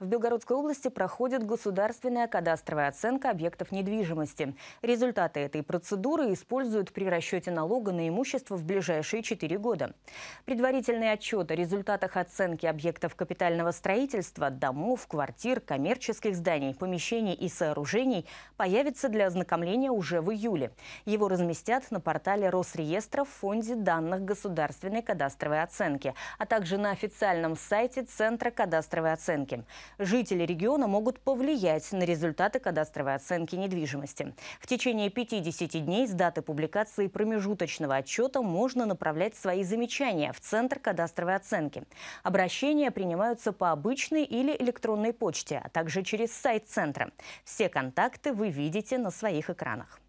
В Белгородской области проходит государственная кадастровая оценка объектов недвижимости. Результаты этой процедуры используют при расчете налога на имущество в ближайшие 4 года. Предварительный отчет о результатах оценки объектов капитального строительства, домов, квартир, коммерческих зданий, помещений и сооружений появится для ознакомления уже в июле. Его разместят на портале Росреестра в фонде данных государственной кадастровой оценки, а также на официальном сайте Центра кадастровой оценки жители региона могут повлиять на результаты кадастровой оценки недвижимости. В течение 50 дней с даты публикации промежуточного отчета можно направлять свои замечания в Центр кадастровой оценки. Обращения принимаются по обычной или электронной почте, а также через сайт Центра. Все контакты вы видите на своих экранах.